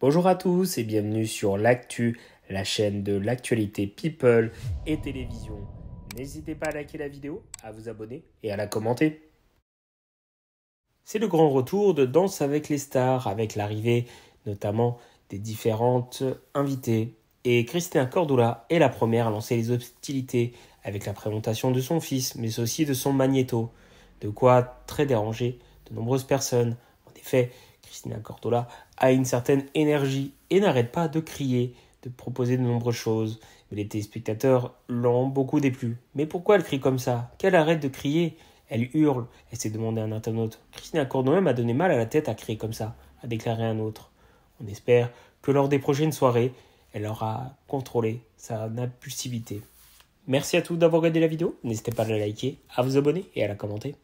Bonjour à tous et bienvenue sur l'actu, la chaîne de l'actualité people et télévision. N'hésitez pas à liker la vidéo, à vous abonner et à la commenter. C'est le grand retour de Danse avec les stars avec l'arrivée notamment des différentes invitées. Et Christian Cordula est la première à lancer les hostilités avec la présentation de son fils, mais aussi de son magnéto, de quoi très déranger de nombreuses personnes. En effet, Christina Cortola a une certaine énergie et n'arrête pas de crier, de proposer de nombreuses choses. Mais les téléspectateurs l'ont beaucoup déplu. Mais pourquoi elle crie comme ça Qu'elle arrête de crier Elle hurle, elle s'est demandé à un internaute. Christina Cordola m'a donné mal à la tête à crier comme ça, a déclaré un autre. On espère que lors des prochaines soirées, elle aura contrôlé sa impulsivité. Merci à tous d'avoir regardé la vidéo. N'hésitez pas à la liker, à vous abonner et à la commenter.